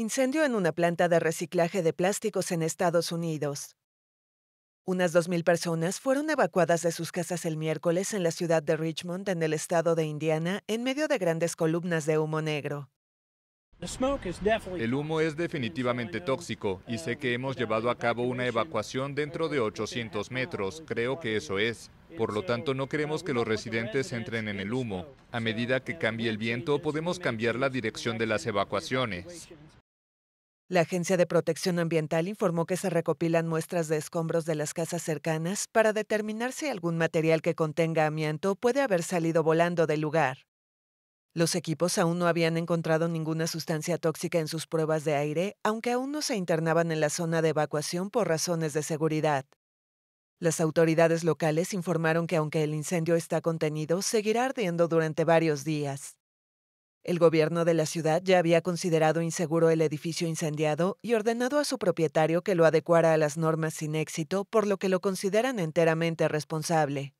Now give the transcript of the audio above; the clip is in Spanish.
Incendio en una planta de reciclaje de plásticos en Estados Unidos. Unas 2.000 personas fueron evacuadas de sus casas el miércoles en la ciudad de Richmond, en el estado de Indiana, en medio de grandes columnas de humo negro. El humo es definitivamente tóxico y sé que hemos llevado a cabo una evacuación dentro de 800 metros, creo que eso es. Por lo tanto, no queremos que los residentes entren en el humo. A medida que cambie el viento, podemos cambiar la dirección de las evacuaciones. La Agencia de Protección Ambiental informó que se recopilan muestras de escombros de las casas cercanas para determinar si algún material que contenga amianto puede haber salido volando del lugar. Los equipos aún no habían encontrado ninguna sustancia tóxica en sus pruebas de aire, aunque aún no se internaban en la zona de evacuación por razones de seguridad. Las autoridades locales informaron que aunque el incendio está contenido, seguirá ardiendo durante varios días. El gobierno de la ciudad ya había considerado inseguro el edificio incendiado y ordenado a su propietario que lo adecuara a las normas sin éxito, por lo que lo consideran enteramente responsable.